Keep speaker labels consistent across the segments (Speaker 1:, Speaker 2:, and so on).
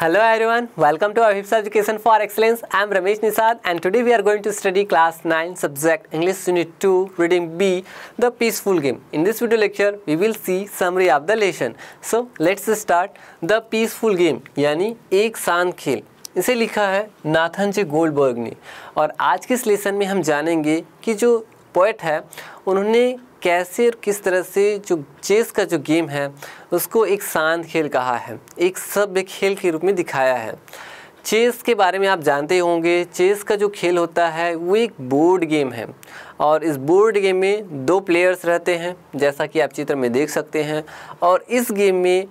Speaker 1: Hello everyone, welcome to Avipsa Education for Excellence. I am Ramesh Nisad and today we are going to study class 9 subject English Unit 2 Reading B The Peaceful Game. In this video lecture we will see summary of the lesson. So let's start The Peaceful Game यानी एक शांत खेल इसे लिखा है Nathan जे Goldberg ने और आज के इस लेसन में हम जानेंगे कि जो पोएट है उन्होंने कैसे और किस तरह से जो चेस का जो गेम है उसको एक शांत खेल कहा है एक सभ्य खेल के रूप में दिखाया है चेस के बारे में आप जानते होंगे चेस का जो खेल होता है वो एक बोर्ड गेम है और इस बोर्ड गेम में दो प्लेयर्स रहते हैं जैसा कि आप चित्र में देख सकते हैं और इस गेम में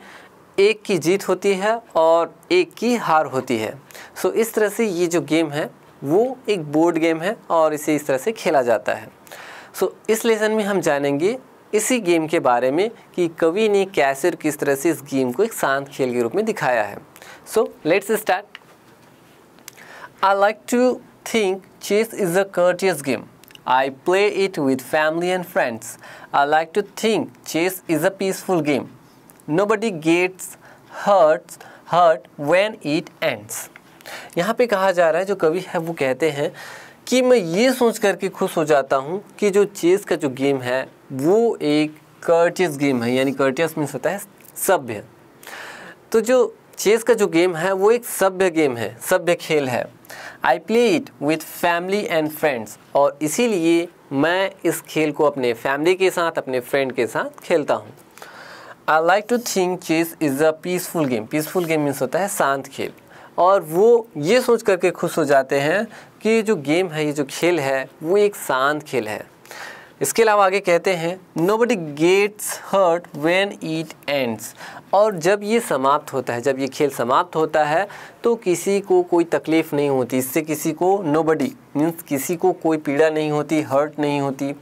Speaker 1: एक की जीत होती है और एक की हार होती है सो इस तरह से ये जो गेम है वो एक बोर्ड गेम है और इसे इस तरह से खेला जाता है सो so, इस लेसन में हम जानेंगे इसी गेम के बारे में कि कवि ने कैसे और किस तरह से इस गेम को एक शांत खेल के रूप में दिखाया है so let's start I like to think chess is a courteous game I play it with family and friends I like to think chess is a peaceful game nobody gets hurts hurt when it ends यहाँ पे कहा जा रहा है जो कवि है वो कहते हैं कि मैं ये सोच करके खुश हो जाता हूँ कि जो चेस का जो गेम है वो एक कर्टियस गेम है यानी कर्टियस मीन्स होता है सभ्य तो जो चेस का जो गेम है वो एक सभ्य गेम है सभ्य खेल है I play it with family and friends और इसीलिए मैं इस खेल को अपने फैमिली के साथ अपने फ्रेंड के साथ खेलता हूँ I like to think chess is a peaceful game peaceful game means होता है शांत खेल और वो ये सोच करके खुश हो जाते हैं कि ये जो गेम है ये जो खेल है वो एक शांत खेल है इसके अलावा आगे कहते हैं nobody gets hurt when it ends और जब ये समाप्त होता है जब ये खेल समाप्त होता है तो किसी को कोई तकलीफ़ नहीं होती इससे किसी को नो बडी मीन्स किसी को कोई पीड़ा नहीं होती हर्ट नहीं होती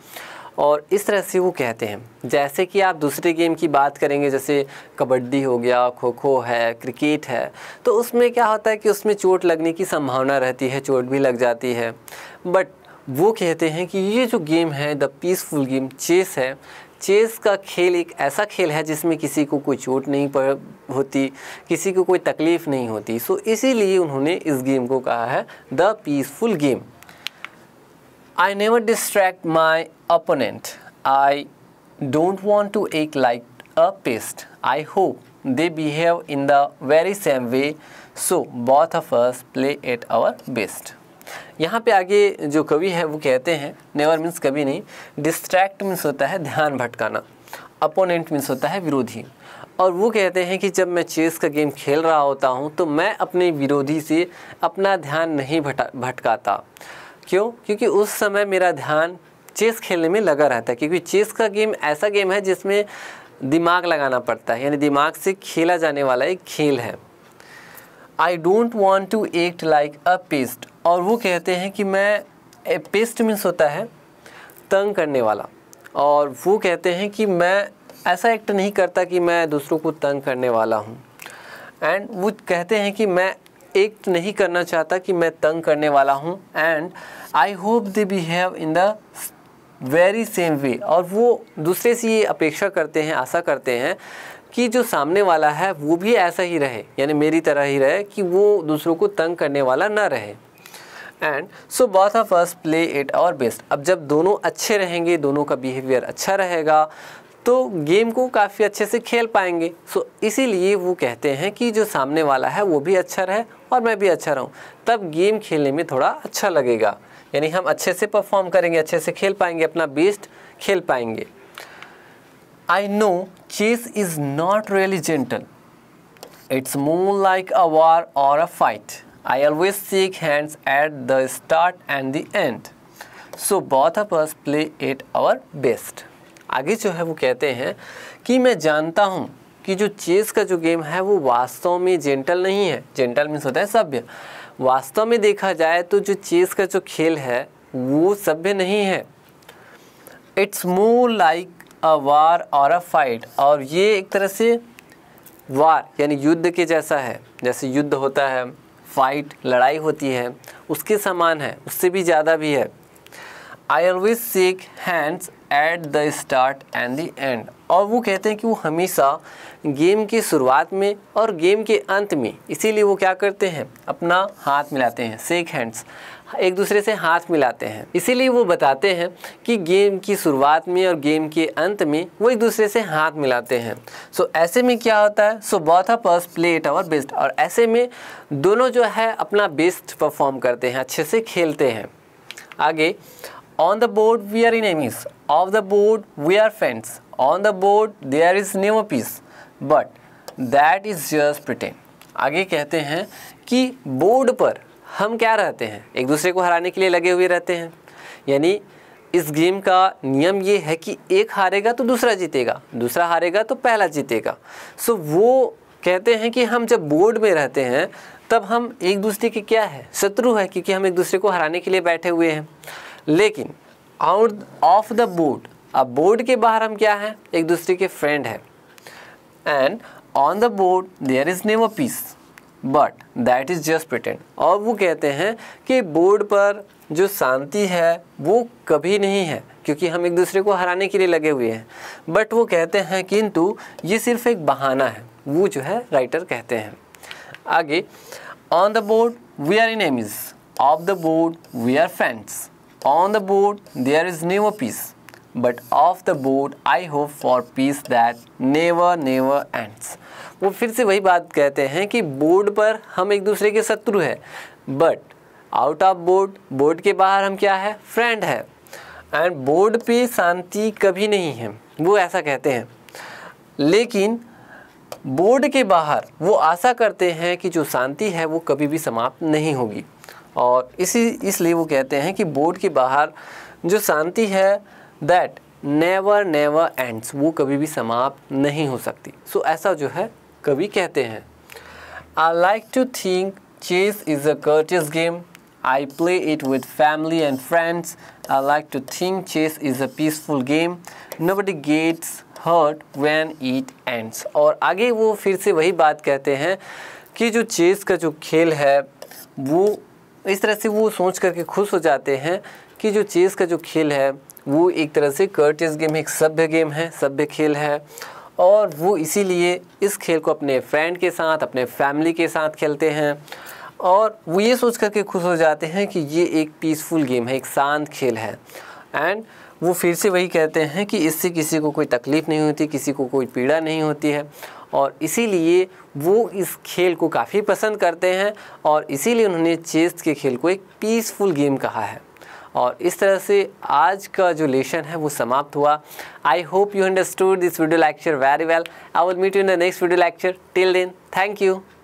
Speaker 1: और इस तरह से वो कहते हैं जैसे कि आप दूसरे गेम की बात करेंगे जैसे कबड्डी हो गया खो खो है क्रिकेट है तो उसमें क्या होता है कि उसमें चोट लगने की संभावना रहती है चोट भी लग जाती है बट वो कहते हैं कि ये जो गेम है द पीसफुल गेम चेस है चेस का खेल एक ऐसा खेल है जिसमें किसी को कोई चोट नहीं पड़ होती किसी को कोई तकलीफ़ नहीं होती सो इसीलिए उन्होंने इस गेम को कहा है the peaceful game I never distract my opponent. I don't want to act like a pest. I hope they behave in the very same way. So both of us play at our best. यहाँ पे आगे जो कवि है वो कहते हैं never means कभी नहीं डिस्ट्रैक्ट मीन्स होता है ध्यान भटकाना अपोनेंट मीन्स होता है विरोधी और वो कहते हैं कि जब मैं चेस का गेम खेल रहा होता हूँ तो मैं अपने विरोधी से अपना ध्यान नहीं भटा भटकाता क्यों क्योंकि उस समय मेरा ध्यान चेस खेलने में लगा रहता है क्योंकि चेस का गेम ऐसा गेम है जिसमें दिमाग लगाना पड़ता है यानी दिमाग से खेला जाने वाला एक खेल है I don't want to act like a pest और वो कहते हैं कि मैं ए पेस्ट मीन्स होता है तंग करने वाला और वो कहते हैं कि मैं ऐसा एक्ट नहीं करता कि मैं दूसरों को तंग करने वाला हूँ एंड वो कहते हैं कि मैं एक तो नहीं करना चाहता कि मैं तंग करने वाला हूँ and I hope they behave in the very same way और वो दूसरे से ये अपेक्षा करते हैं आशा करते हैं कि जो सामने वाला है वो भी ऐसा ही रहे यानी मेरी तरह ही रहे कि वो दूसरों को तंग करने वाला ना रहे and so both of us play it our best अब जब दोनों अच्छे रहेंगे दोनों का बिहेवियर अच्छा रहेगा तो गेम को काफ़ी अच्छे से खेल पाएंगे सो इसीलिए वो कहते हैं कि जो सामने वाला है वो भी अच्छा रहे और मैं भी अच्छा रहूँ तब गेम खेलने में थोड़ा अच्छा लगेगा यानी हम अच्छे से परफॉर्म करेंगे अच्छे से खेल पाएंगे अपना बेस्ट खेल पाएंगे I know chess is not really gentle it's more like a war or a fight I always seek hands at the start and the end so both of us play it our best आगे जो है वो कहते हैं कि मैं जानता हूँ कि जो चेस का जो गेम है वो वास्तव में जेंटल नहीं है जेंटल मीन्स होता है सभ्य वास्तव में देखा जाए तो जो चेस का जो खेल है वो सभ्य नहीं है it's more like a war or a fight और ये एक तरह से वार यानी युद्ध के जैसा है जैसे युद्ध होता है फाइट लड़ाई होती है उसके समान है उससे भी ज़्यादा भी है I always hands at the start and the end और वो कहते हैं कि वो हमेशा गेम के शुरुआत में और गेम के अंत में इसीलिए वो क्या करते हैं अपना हाथ मिलाते हैं सेक हैंड्स एक दूसरे से हाथ मिलाते हैं इसीलिए वो बताते हैं कि गेम की शुरुआत में और गेम के अंत में वो एक दूसरे से हाथ मिलाते हैं सो so, ऐसे में क्या होता है so both of us play it our best और ऐसे में दोनों जो है अपना बेस्ट परफॉर्म करते हैं अच्छे से खेलते हैं आगे On the board, we are enemies. Off the board, we are friends. On the board, there is never peace. But that is just pretend. आगे कहते हैं कि बोर्ड पर हम क्या रहते हैं एक दूसरे को हराने के लिए लगे हुए रहते हैं यानी इस गेम का नियम ये है कि एक हारेगा तो दूसरा जीतेगा दूसरा हारेगा तो पहला जीतेगा सो वो कहते हैं कि हम जब बोर्ड में रहते हैं तब हम एक दूसरे के क्या है शत्रु है क्योंकि हम एक दूसरे को हराने के लिए बैठे हुए हैं लेकिन आउट ऑफ द बोर्ड अब बोर्ड के बाहर हम क्या हैं एक दूसरे के फ्रेंड हैं and on the board there is name a peace but that is just pretend और वो कहते हैं कि बोर्ड पर जो शांति है वो कभी नहीं है क्योंकि हम एक दूसरे को हराने के लिए लगे हुए हैं बट वो कहते हैं किंतु ये सिर्फ एक बहाना है वो जो है राइटर कहते हैं आगे on the board we are in एमिज of the board we are friends On the board, there is never peace. But off the board, I hope for peace that never never ends. वो फिर से वही बात कहते हैं कि board पर हम एक दूसरे के शत्रु हैं but out of board board के बाहर हम क्या है फ्रेंड है एंड बोर्ड पे शांति कभी नहीं है वो ऐसा कहते हैं लेकिन बोर्ड के बाहर वो आशा करते हैं कि जो शांति है वो कभी भी समाप्त नहीं होगी और इसी इसलिए वो कहते हैं कि बोर्ड के बाहर जो शांति है दैट नेवर नेवर एंड्स वो कभी भी समाप्त नहीं हो सकती सो so, ऐसा जो है कभी कहते हैं I like to think chess is a courteous game play it with family and friends I like to think chess is a peaceful game nobody gets hurt when it ends और आगे वो फिर से वही बात कहते हैं कि जो चेस का जो खेल है वो तो इस तरह से वो सोच करके खुश हो जाते हैं कि जो चेस का जो खेल है वो एक तरह से कर्टिस गेम एक सभ्य गेम है सभ्य खेल है और वो इसीलिए इस खेल को अपने फ्रेंड के साथ अपने फैमिली के साथ खेलते हैं और वो ये सोच करके खुश हो जाते हैं कि ये एक पीसफुल गेम है एक शांत खेल है एंड वो फिर से वही कहते हैं कि इससे किसी को कोई तकलीफ़ नहीं होती किसी को कोई पीड़ा नहीं होती है और इसीलिए वो इस खेल को काफ़ी पसंद करते हैं और इसीलिए उन्होंने चेस के खेल को एक पीसफुल गेम कहा है और इस तरह से आज का जो लेशन है वो समाप्त हुआ I hope you understood this video lecture very well I will meet you in the next video lecture till then thank you